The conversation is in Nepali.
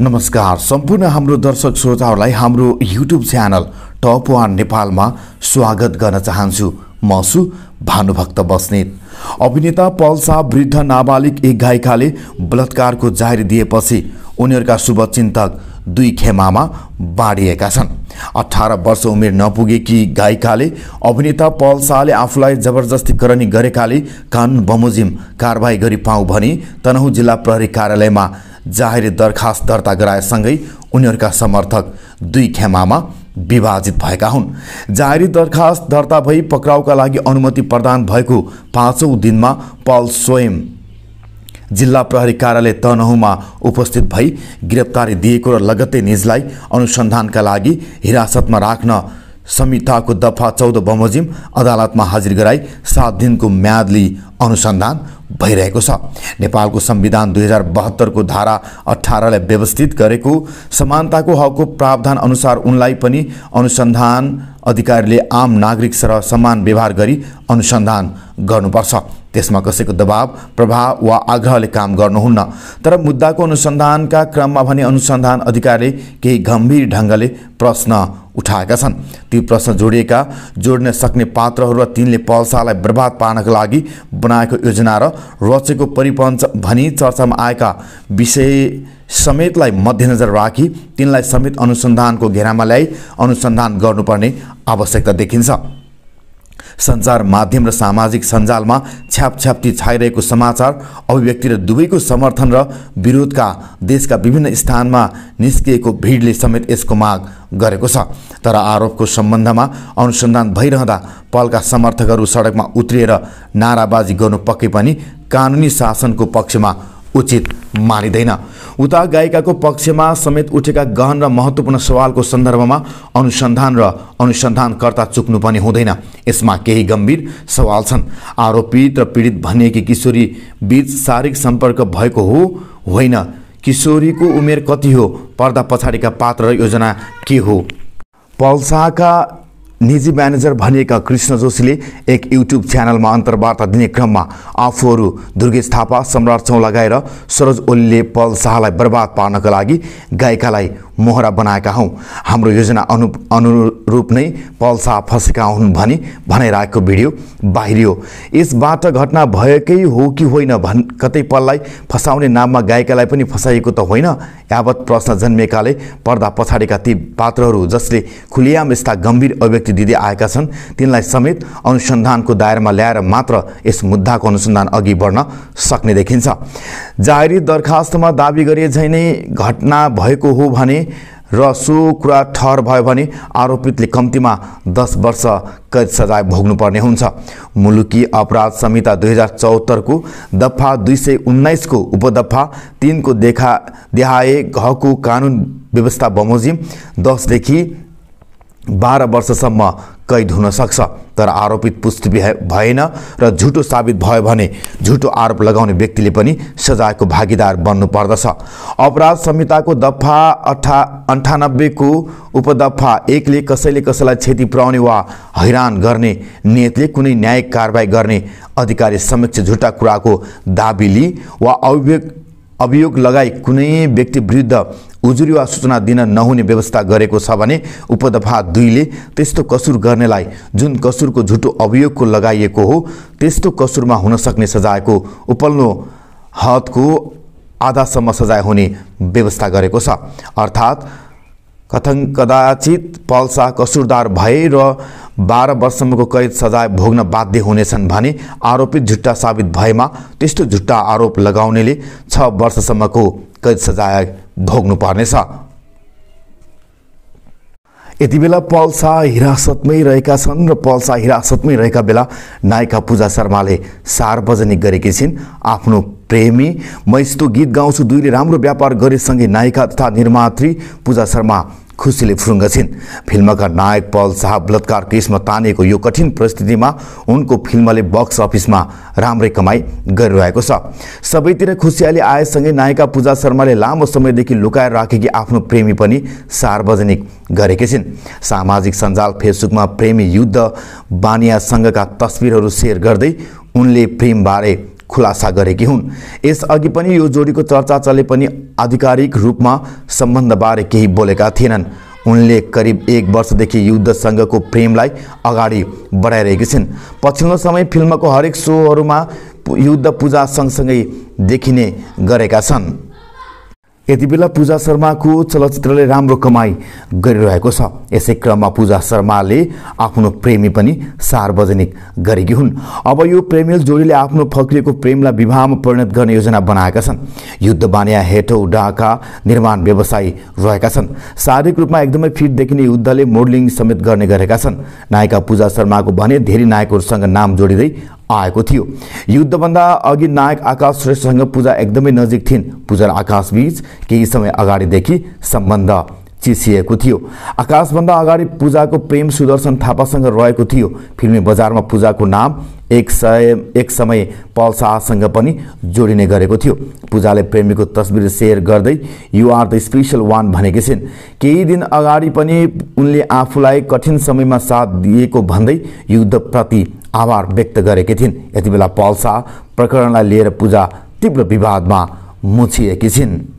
नमस्कार सम्पूर्ण हाम्रो दर्शक श्रोताहरूलाई हाम्रो युट्युब च्यानल टप वान नेपालमा स्वागत गर्न चाहन्छु म छु भानुभक्त बस्नेत अभिनेता पल्सा वृद्ध नाबालिग एक गायिकाले बलात्कारको जाहेर दिएपछि उनीहरूका शुभचिन्तक दुई खेमामा बाँडिएका छन् अठार वर्ष उमेर नपुगेकी गायिकाले अभिनेता पल शाहले आफूलाई जबरजस्ती करणी गरेकाले कानुन बमोजिम कारवाही गरी पाऊ भनी तनहु जिल्ला प्रहरी कार्यालयमा जाहेर दरखास्त दर्ता गराएसँगै उनीहरूका समर्थक दुई खेमामा विभाजित भएका हुन् जाहेरी दरखास्त दर्ता भई पक्राउका लागि अनुमति प्रदान भएको पाँचौँ दिनमा पल स्वयं जिल्ला प्रहरी कार्यालय तनहुमा उपस्थित भई गिरफ्तारी दिएको र लगत्तै निजलाई अनुसन्धानका लागि हिरासतमा राख्न संहिताको दफा चौध बमोजिम अदालतमा हाजिर गराई सात दिनको म्यादली अनुसन्धान भइरहेको छ नेपालको संविधान दुई हजार बहत्तरको धारा अठारलाई व्यवस्थित गरेको समानताको हकको प्रावधान अनुसार उनलाई पनि अनुसन्धान अधिकारीले आम नागरिक सर समान व्यवहार गरी अनुसन्धान गर्नुपर्छ त्यसमा कसैको दबाव प्रभाव वा आग्रहले काम गर्नुहुन्न तर मुद्दाको अनुसन्धानका क्रममा भने अनुसन्धान अधिकारीले केही गम्भीर ढङ्गले प्रश्न उठाएका छन् ती प्रश्न जोडिएका जोड्न सक्ने पात्रहरू र तिनले पल्सालाई बर्बाद पार्नका लागि बनाएको योजना र रचेको परिपञ्च भनी चर्चामा आएका विषय समेतलाई मध्यनजर राखी तिनलाई समेत अनुसन्धानको घेरामा ल्याई अनुसन्धान गर्नुपर्ने आवश्यकता देखिन्छ सञ्चार माध्यम र सामाजिक सञ्जालमा छ्यापछ्याप्ती छाइरहेको समाचार अभिव्यक्ति र दुवैको समर्थन र विरोधका देशका विभिन्न स्थानमा निस्किएको भिडले समेत यसको माग गरेको छ तर आरोपको सम्बन्धमा अनुसन्धान भइरहँदा पलका समर्थकहरू सडकमा उत्रिएर नाराबाजी गर्नु पक्कै पनि कानुनी शासनको पक्षमा उचित मानिँदैन उता गायिकाको पक्षमा समेत उठेका गहन र महत्त्वपूर्ण सवालको सन्दर्भमा अनुसन्धान र अनुसन्धानकर्ता चुक्नु पनि हुँदैन यसमा केही गम्भीर सवाल छन् आरोपित र पीडित भनिएकी किशोरी बीच शारीरिक सम्पर्क भएको हो होइन किशोरीको उमेर कति हो पर्दा पछाडिका पात्र र योजना के हो पल्साका निजी म्यानेजर भनिएका कृष्ण जोशीले एक युट्युब च्यानलमा अन्तर्वार्ता दिने क्रममा आफूहरू दुर्गेश थापा सम्राट चौँ लगाएर सरोज ओलीले पल शाहलाई बर्बाद पार्नका लागि गायिकालाई मोहरा बनाएका हौँ हाम्रो योजना अनु अनुरूप नै पल्सा फँसेका हुन् भनी भनाइरहेको भिडियो बाहिरियो यसबाट घटना भएकै हो कि होइन भन् कतै पललाई फसाउने नाममा गायिकालाई पनि फसाइएको त होइन यावत प्रश्न जन्मेकाले पर्दा पछाडिका ती पात्रहरू जसले खुलियाम यस्ता गम्भीर अभिव्यक्ति दिँदै आएका छन् तिनलाई समेत अनुसन्धानको दायरामा ल्याएर मात्र यस मुद्दाको अनुसन्धान अघि बढ्न सक्ने देखिन्छ जाहेरी दरखास्तमा दावी गरिए झै नै घटना भएको हो भने र सो कुरा ठहर भयो भने आरोपितले कम्तीमा दस वर्ष कैद सजाय भोग्नुपर्ने हुन्छ मुलुकी अपराध संहिता दुई हजार चौहत्तरको दफा दुई सय उन्नाइसको उपदफा तिनको देखा देहाए घको कानुन व्यवस्था बमोजिम दसदेखि बाह्र वर्षसम्म कैद हुन सक्छ तर आरोपित पुष्टि भएन र झुटो साबित भयो भने झुटो आरोप लगाउने व्यक्तिले पनि सजायको भागीदार बन्नुपर्दछ अपराध संहिताको दफा अठा अन्ठानब्बेको उपदफा एकले कसैले कसैलाई क्षति पुर्याउने वा हैरान गर्ने नियतले कुनै न्यायिक कारवाही गर्ने अधिकारी समक्ष झुटा कुराको दाबी लिई वा अभिव्यक्त अभियोग लगाई कुनै व्यक्ति विरुद्ध उजुरी वा सूचना दिन नहुने व्यवस्था गरेको छ भने उपदफा दुईले त्यस्तो कसुर गर्नेलाई जुन कसुरको झुटो अभियोगको लगाइएको हो त्यस्तो कसुरमा हुन सक्ने सजायको उपल्लो हदको आधासम्म सजाय हुने व्यवस्था गरेको छ अर्थात् कथङ कदाचित पल्सा कसुरदार भए र बाह्र वर्षसम्मको कैद सजाय भोग्न बाध्य हुनेछन् भने आरोपित झुट्टा साबित भएमा त्यस्तो झुट्टा आरोप लगाउनेले छ वर्षसम्मको कैद सजाय भोग्नुपर्नेछ यति बेला पल्सा हिरासतमै रहेका छन् र पल्सा हिरासतमै रहेका बेला नायिका पूजा शर्माले सार्वजनिक गरेकी छिन् आफ्नो प्रेमी म यस्तो गीत गाउँछु दुईले राम्रो व्यापार गरेसँगै नायिका तथा निर्मात्री पूजा शर्मा खुसीले फुरुङ्ग छिन् फिल्मका नायक पल शाह बलात्कार केसमा तानिएको यो कठिन परिस्थितिमा उनको फिल्मले बक्स अफिसमा राम्रै कमाई गरिरहेको छ सबैतिर खुसियाली आएसँगै नायिका पूजा शर्माले लामो समयदेखि लुकाएर राखेकी आफ्नो प्रेमी पनि सार्वजनिक गरेकी छिन् सामाजिक सञ्जाल फेसबुकमा प्रेमी युद्ध बानियासँगका तस्विरहरू सेयर गर्दै उनले प्रेमबारे खुलासा गरेकी हुन् यसअघि पनि यो जोडीको चर्चा चले पनि आधिकारिक रूपमा सम्बन्धबारे केही बोलेका थिएनन् उनले करिब एक वर्षदेखि युद्धसँगको प्रेमलाई अगाडि बढाइरहेकी छिन् पछिल्लो समय फिल्मको हरेक सोहरूमा युद्ध पूजा सँगसँगै देखिने गरेका छन् यति बेला पूजा शर्माको चलचित्रले राम्रो कमाई गरिरहेको छ यसै क्रममा पूजा शर्माले आफ्नो प्रेमी पनि सार्वजनिक गरेकी हुन् अब यो प्रेमिल जोडीले आफ्नो फक्रिएको प्रेमलाई विवाहमा परिणत गर्ने योजना बनाएका छन् युद्ध बानिया हेटो डाका निर्माण व्यवसायी रहेका छन् शारीरिक रूपमा एकदमै फिट देखिने युद्धले मोडलिङ समेत गर्ने गरेका छन् नायिका पूजा शर्माको भने धेरै नायकहरूसँग नाम जोडिँदै आएको थियो युद्धभन्दा अघि नायक आकाश श्रेष्ठसँग पूजा एकदमै नजिक थिइन् पूजा र आकाशबीच केही समय अगाडिदेखि सम्बन्ध चिसिएको थियो आकाशभन्दा अगाडि पूजाको प्रेम सुदर्शन थापासँग रहेको थियो फिल्मी बजारमा पूजाको नाम एक सय एक समय पलसाहसँग पनि जोडिने गरेको थियो पूजाले प्रेमीको तस्बिर सेयर गर्दै you are the special one भनेकी छिन् केही दिन अगाडि पनि उनले आफूलाई कठिन समयमा साथ दिएको भन्दै युद्धप्रति आभार व्यक्त गरेकी थिइन् बेला पल्सा प्रकरणलाई लिएर पूजा तीव्र विवादमा मुछिएकी छिन्